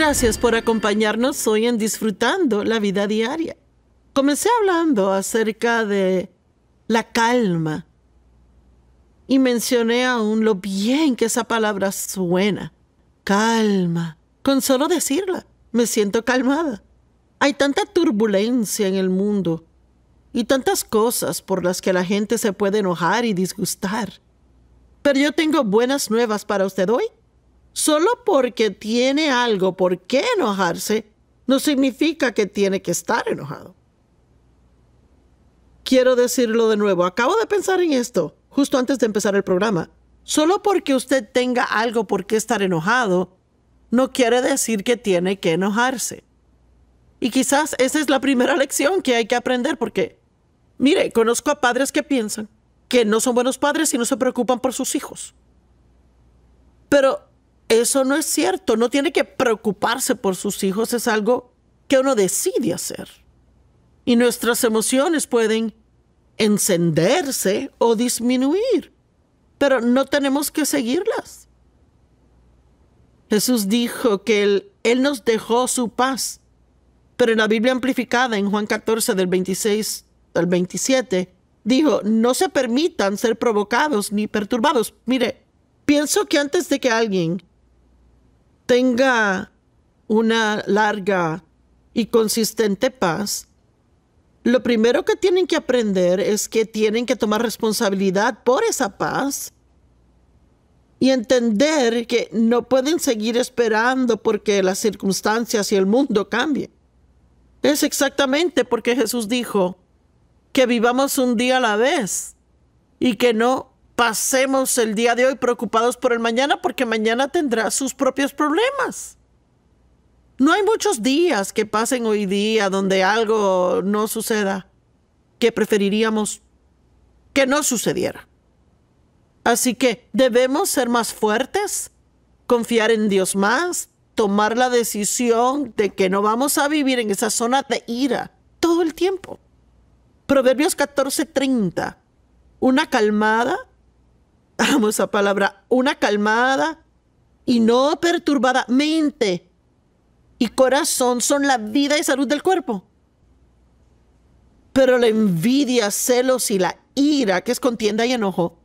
Gracias por acompañarnos hoy en Disfrutando la Vida Diaria. Comencé hablando acerca de la calma y mencioné aún lo bien que esa palabra suena. Calma. Con solo decirla, me siento calmada. Hay tanta turbulencia en el mundo y tantas cosas por las que la gente se puede enojar y disgustar. Pero yo tengo buenas nuevas para usted hoy. Solo porque tiene algo por qué enojarse, no significa que tiene que estar enojado. Quiero decirlo de nuevo, acabo de pensar en esto, justo antes de empezar el programa. Solo porque usted tenga algo por qué estar enojado, no quiere decir que tiene que enojarse. Y quizás esa es la primera lección que hay que aprender porque, mire, conozco a padres que piensan que no son buenos padres y no se preocupan por sus hijos. Pero eso no es cierto, no tiene que preocuparse por sus hijos, es algo que uno decide hacer. Y nuestras emociones pueden encenderse o disminuir, pero no tenemos que seguirlas. Jesús dijo que él, él nos dejó su paz, pero en la Biblia amplificada, en Juan 14 del 26 al 27, dijo, no se permitan ser provocados ni perturbados. Mire, pienso que antes de que alguien tenga una larga y consistente paz, lo primero que tienen que aprender es que tienen que tomar responsabilidad por esa paz y entender que no pueden seguir esperando porque las circunstancias y el mundo cambien. Es exactamente porque Jesús dijo que vivamos un día a la vez y que no pasemos el día de hoy preocupados por el mañana porque mañana tendrá sus propios problemas. No hay muchos días que pasen hoy día donde algo no suceda que preferiríamos que no sucediera. Así que debemos ser más fuertes, confiar en Dios más, tomar la decisión de que no vamos a vivir en esa zona de ira todo el tiempo. Proverbios 14:30. Una calmada amo esa palabra, una calmada y no perturbada mente y corazón son la vida y salud del cuerpo. Pero la envidia, celos y la ira, que es contienda y enojo,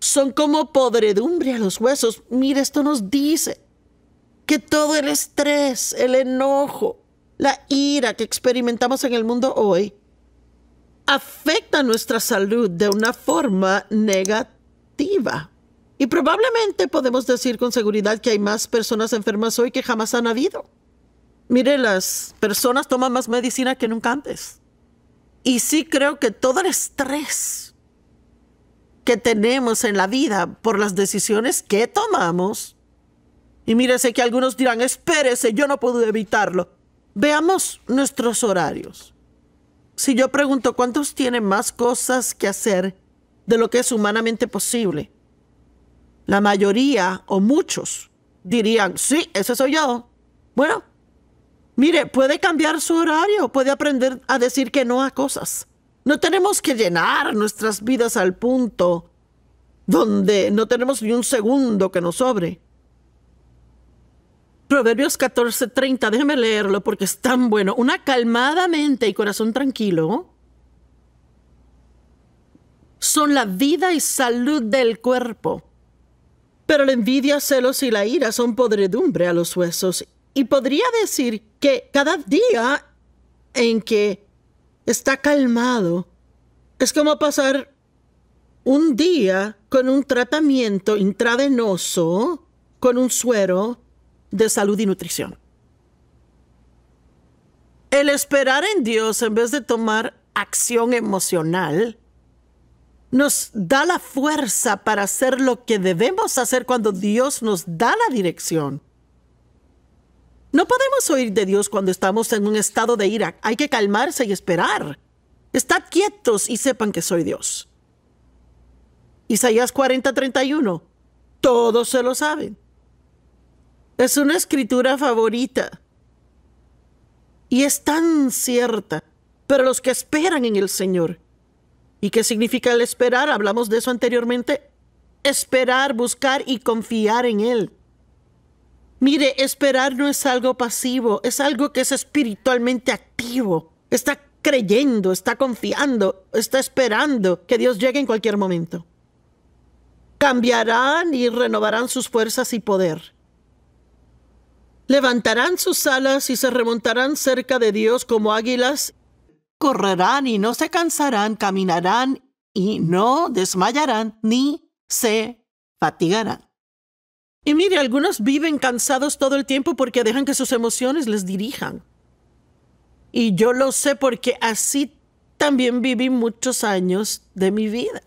son como podredumbre a los huesos. Mire, esto nos dice que todo el estrés, el enojo, la ira que experimentamos en el mundo hoy afecta nuestra salud de una forma negativa y probablemente podemos decir con seguridad que hay más personas enfermas hoy que jamás han habido. Mire, las personas toman más medicina que nunca antes. Y sí creo que todo el estrés que tenemos en la vida por las decisiones que tomamos, y mírese que algunos dirán, espérese, yo no puedo evitarlo. Veamos nuestros horarios. Si yo pregunto cuántos tienen más cosas que hacer de lo que es humanamente posible, la mayoría o muchos dirían, sí, ese soy yo. Bueno, mire, puede cambiar su horario, puede aprender a decir que no a cosas. No tenemos que llenar nuestras vidas al punto donde no tenemos ni un segundo que nos sobre. Proverbios 14:30, déjeme leerlo porque es tan bueno. Una calmada mente y corazón tranquilo son la vida y salud del cuerpo. Pero la envidia, celos y la ira son podredumbre a los huesos. Y podría decir que cada día en que está calmado es como pasar un día con un tratamiento intravenoso, con un suero de salud y nutrición. El esperar en Dios en vez de tomar acción emocional nos da la fuerza para hacer lo que debemos hacer cuando Dios nos da la dirección. No podemos oír de Dios cuando estamos en un estado de ira. Hay que calmarse y esperar. Estad quietos y sepan que soy Dios. Isaías 40, 31. Todos se lo saben. Es una escritura favorita. Y es tan cierta. Pero los que esperan en el Señor ¿Y qué significa el esperar? Hablamos de eso anteriormente. Esperar, buscar y confiar en Él. Mire, esperar no es algo pasivo, es algo que es espiritualmente activo. Está creyendo, está confiando, está esperando que Dios llegue en cualquier momento. Cambiarán y renovarán sus fuerzas y poder. Levantarán sus alas y se remontarán cerca de Dios como águilas correrán y no se cansarán, caminarán y no desmayarán ni se fatigarán. Y mire, algunos viven cansados todo el tiempo porque dejan que sus emociones les dirijan. Y yo lo sé porque así también viví muchos años de mi vida.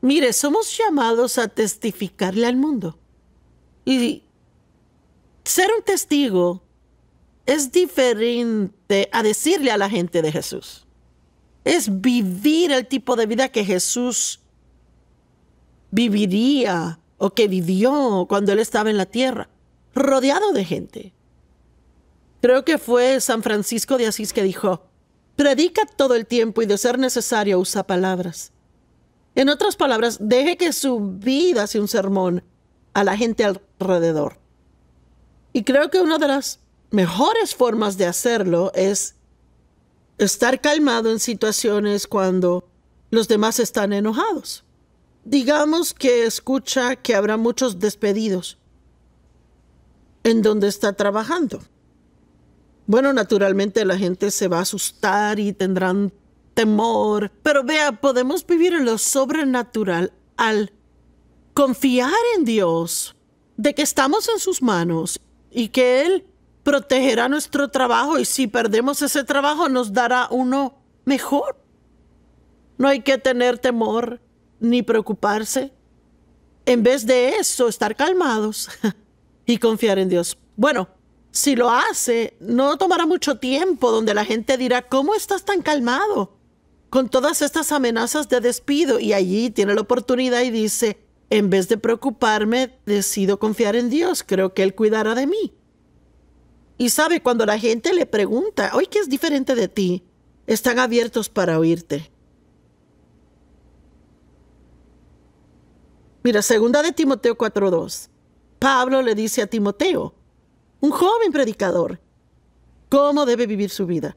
Mire, somos llamados a testificarle al mundo. Y ser un testigo es diferente a decirle a la gente de Jesús. Es vivir el tipo de vida que Jesús viviría o que vivió cuando él estaba en la tierra, rodeado de gente. Creo que fue San Francisco de Asís que dijo, predica todo el tiempo y de ser necesario usa palabras. En otras palabras, deje que su vida sea un sermón a la gente alrededor. Y creo que una de las mejores formas de hacerlo es estar calmado en situaciones cuando los demás están enojados. Digamos que escucha que habrá muchos despedidos en donde está trabajando. Bueno, naturalmente la gente se va a asustar y tendrán temor, pero vea, podemos vivir en lo sobrenatural al confiar en Dios, de que estamos en sus manos y que Él protegerá nuestro trabajo y si perdemos ese trabajo nos dará uno mejor. No hay que tener temor ni preocuparse. En vez de eso, estar calmados y confiar en Dios. Bueno, si lo hace, no tomará mucho tiempo donde la gente dirá, ¿cómo estás tan calmado? Con todas estas amenazas de despido y allí tiene la oportunidad y dice, en vez de preocuparme, decido confiar en Dios, creo que Él cuidará de mí. Y sabe, cuando la gente le pregunta, hoy ¿qué es diferente de ti? Están abiertos para oírte. Mira, segunda de Timoteo 4.2. Pablo le dice a Timoteo, un joven predicador, cómo debe vivir su vida.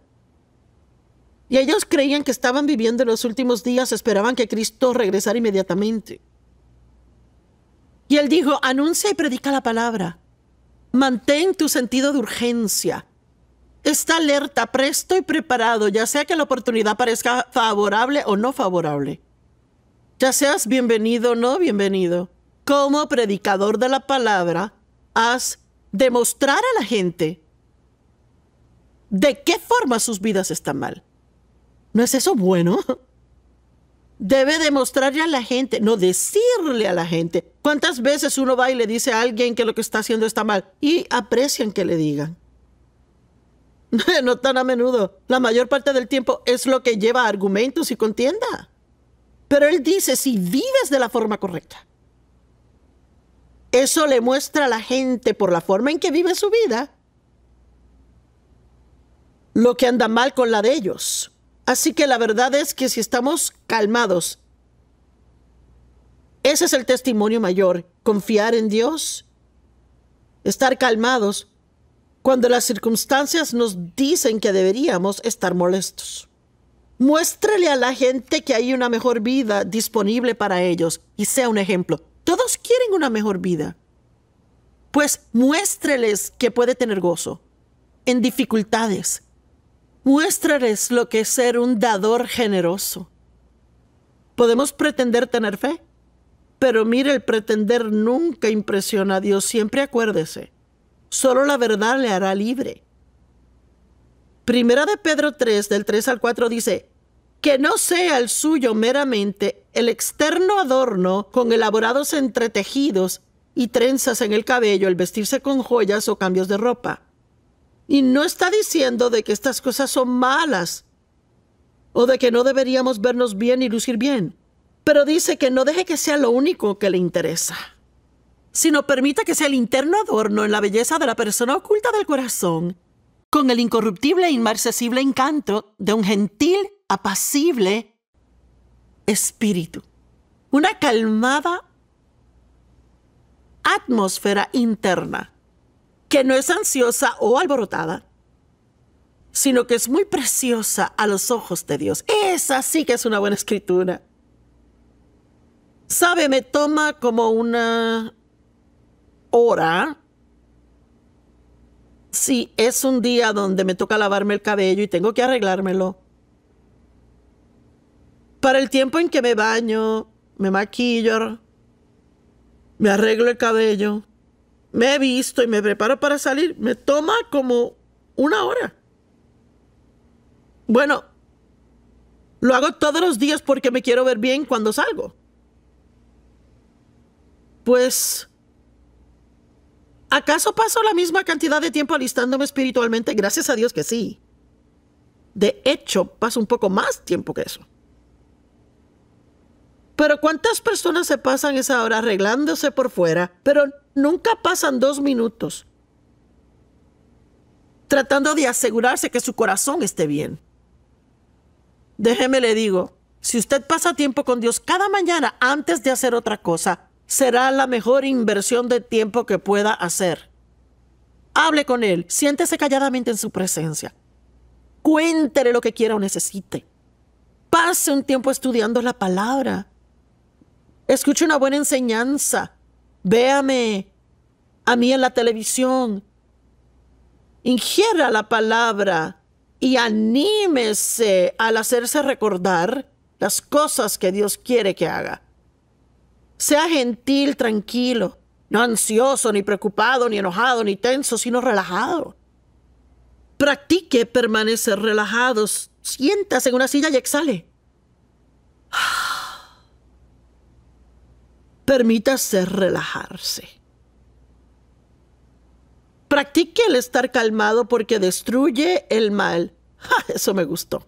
Y ellos creían que estaban viviendo los últimos días, esperaban que Cristo regresara inmediatamente. Y él dijo, anuncia y predica la palabra. Mantén tu sentido de urgencia. Está alerta, presto y preparado, ya sea que la oportunidad parezca favorable o no favorable. Ya seas bienvenido o no bienvenido. Como predicador de la palabra, has demostrar a la gente de qué forma sus vidas están mal. ¿No es eso bueno? Debe demostrarle a la gente, no decirle a la gente, ¿Cuántas veces uno va y le dice a alguien que lo que está haciendo está mal? Y aprecian que le digan. no tan a menudo. La mayor parte del tiempo es lo que lleva a argumentos y contienda. Pero él dice, si vives de la forma correcta, eso le muestra a la gente por la forma en que vive su vida lo que anda mal con la de ellos. Así que la verdad es que si estamos calmados ese es el testimonio mayor, confiar en Dios, estar calmados cuando las circunstancias nos dicen que deberíamos estar molestos. Muéstrele a la gente que hay una mejor vida disponible para ellos y sea un ejemplo. Todos quieren una mejor vida. Pues muéstreles que puede tener gozo en dificultades. Muéstrales lo que es ser un dador generoso. ¿Podemos pretender tener fe? Pero mire, el pretender nunca impresiona a Dios, siempre acuérdese. Solo la verdad le hará libre. Primera de Pedro 3, del 3 al 4 dice, que no sea el suyo meramente el externo adorno con elaborados entretejidos y trenzas en el cabello, el vestirse con joyas o cambios de ropa. Y no está diciendo de que estas cosas son malas o de que no deberíamos vernos bien y lucir bien. Pero dice que no deje que sea lo único que le interesa, sino permita que sea el interno adorno en la belleza de la persona oculta del corazón, con el incorruptible e inmarcesible encanto de un gentil, apacible espíritu. Una calmada atmósfera interna, que no es ansiosa o alborotada, sino que es muy preciosa a los ojos de Dios. Esa sí que es una buena escritura. Sabe, me toma como una hora. Si es un día donde me toca lavarme el cabello y tengo que arreglármelo. Para el tiempo en que me baño, me maquillo, me arreglo el cabello, me he visto y me preparo para salir, me toma como una hora. Bueno, lo hago todos los días porque me quiero ver bien cuando salgo. Pues... ¿Acaso paso la misma cantidad de tiempo alistándome espiritualmente? Gracias a Dios que sí. De hecho, paso un poco más tiempo que eso. Pero ¿cuántas personas se pasan esa hora arreglándose por fuera, pero nunca pasan dos minutos tratando de asegurarse que su corazón esté bien? Déjeme le digo, si usted pasa tiempo con Dios cada mañana antes de hacer otra cosa, será la mejor inversión de tiempo que pueda hacer. Hable con él, siéntese calladamente en su presencia. Cuéntele lo que quiera o necesite. Pase un tiempo estudiando la palabra. Escuche una buena enseñanza. Véame a mí en la televisión. Ingiera la palabra y anímese al hacerse recordar las cosas que Dios quiere que haga. Sea gentil, tranquilo, no ansioso, ni preocupado, ni enojado, ni tenso, sino relajado. Practique permanecer relajados. Siéntase en una silla y exhale. Permítase relajarse. Practique el estar calmado porque destruye el mal. Eso me gustó.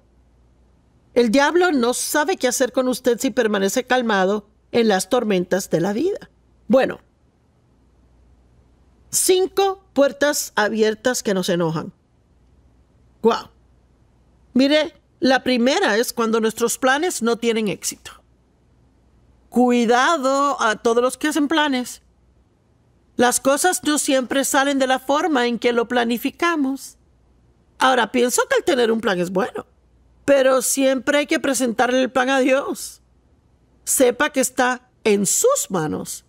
El diablo no sabe qué hacer con usted si permanece calmado en las tormentas de la vida. Bueno, cinco puertas abiertas que nos enojan. ¡Wow! Mire, la primera es cuando nuestros planes no tienen éxito. Cuidado a todos los que hacen planes. Las cosas no siempre salen de la forma en que lo planificamos. Ahora, pienso que el tener un plan es bueno, pero siempre hay que presentarle el plan a Dios sepa que está en sus manos.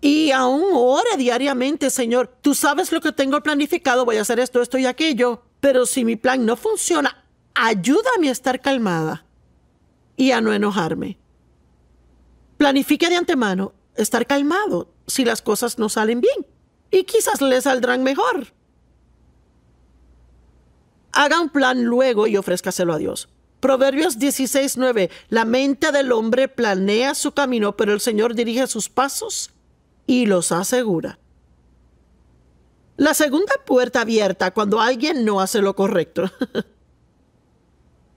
Y aún ore diariamente, Señor, tú sabes lo que tengo planificado, voy a hacer esto, esto y aquello, pero si mi plan no funciona, ayúdame a estar calmada y a no enojarme. Planifique de antemano estar calmado si las cosas no salen bien y quizás le saldrán mejor. Haga un plan luego y ofrézcaselo a Dios. Proverbios 9, La mente del hombre planea su camino, pero el Señor dirige sus pasos y los asegura. La segunda puerta abierta cuando alguien no hace lo correcto.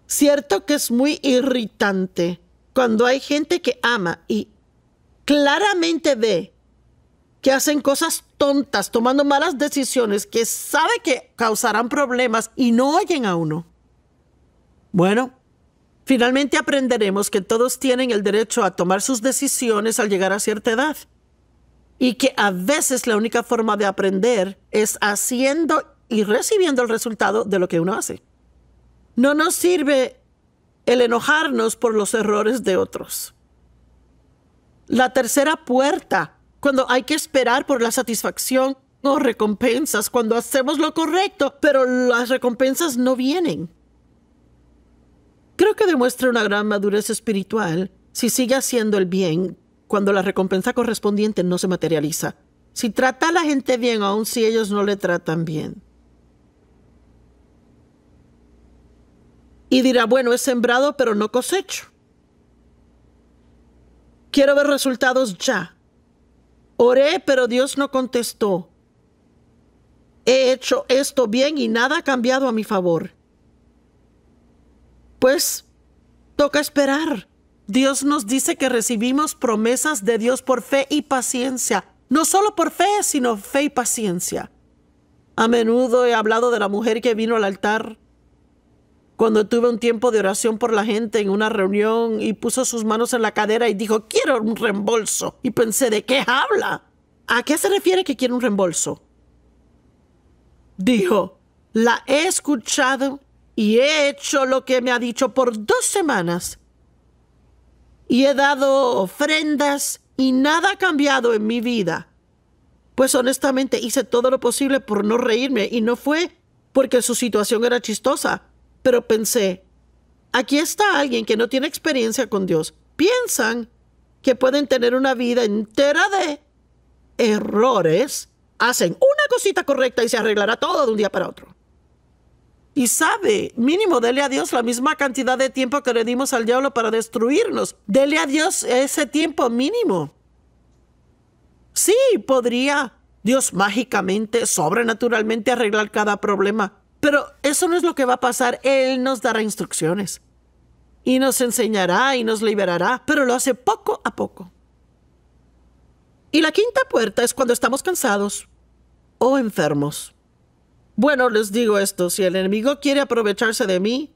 Cierto que es muy irritante cuando hay gente que ama y claramente ve que hacen cosas tontas, tomando malas decisiones, que sabe que causarán problemas y no oyen a uno. Bueno, finalmente aprenderemos que todos tienen el derecho a tomar sus decisiones al llegar a cierta edad y que a veces la única forma de aprender es haciendo y recibiendo el resultado de lo que uno hace. No nos sirve el enojarnos por los errores de otros. La tercera puerta, cuando hay que esperar por la satisfacción o recompensas, cuando hacemos lo correcto, pero las recompensas no vienen. Creo que demuestra una gran madurez espiritual si sigue haciendo el bien cuando la recompensa correspondiente no se materializa. Si trata a la gente bien, aun si ellos no le tratan bien. Y dirá, bueno, es sembrado pero no cosecho. Quiero ver resultados ya. Oré pero Dios no contestó. He hecho esto bien y nada ha cambiado a mi favor pues toca esperar. Dios nos dice que recibimos promesas de Dios por fe y paciencia. No solo por fe, sino fe y paciencia. A menudo he hablado de la mujer que vino al altar cuando tuve un tiempo de oración por la gente en una reunión y puso sus manos en la cadera y dijo, quiero un reembolso. Y pensé, ¿de qué habla? ¿A qué se refiere que quiere un reembolso? Dijo, la he escuchado y he hecho lo que me ha dicho por dos semanas. Y he dado ofrendas y nada ha cambiado en mi vida. Pues honestamente hice todo lo posible por no reírme y no fue porque su situación era chistosa, pero pensé, aquí está alguien que no tiene experiencia con Dios. Piensan que pueden tener una vida entera de errores, hacen una cosita correcta y se arreglará todo de un día para otro y sabe, mínimo, dele a Dios la misma cantidad de tiempo que le dimos al diablo para destruirnos. Dele a Dios ese tiempo mínimo. Sí, podría Dios mágicamente, sobrenaturalmente arreglar cada problema, pero eso no es lo que va a pasar. Él nos dará instrucciones y nos enseñará y nos liberará, pero lo hace poco a poco. Y la quinta puerta es cuando estamos cansados o enfermos. Bueno, les digo esto, si el enemigo quiere aprovecharse de mí,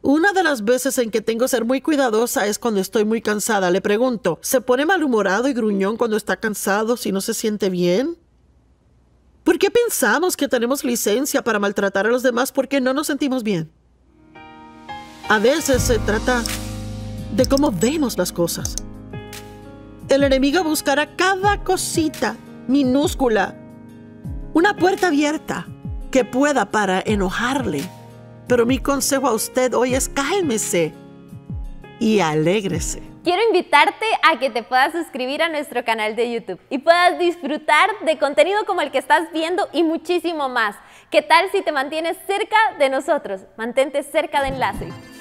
una de las veces en que tengo que ser muy cuidadosa es cuando estoy muy cansada. Le pregunto, ¿se pone malhumorado y gruñón cuando está cansado si no se siente bien? ¿Por qué pensamos que tenemos licencia para maltratar a los demás porque no nos sentimos bien? A veces se trata de cómo vemos las cosas. El enemigo buscará cada cosita minúscula, una puerta abierta, que pueda para enojarle. Pero mi consejo a usted hoy es cálmese y alégrese. Quiero invitarte a que te puedas suscribir a nuestro canal de YouTube y puedas disfrutar de contenido como el que estás viendo y muchísimo más. ¿Qué tal si te mantienes cerca de nosotros? Mantente cerca de Enlace.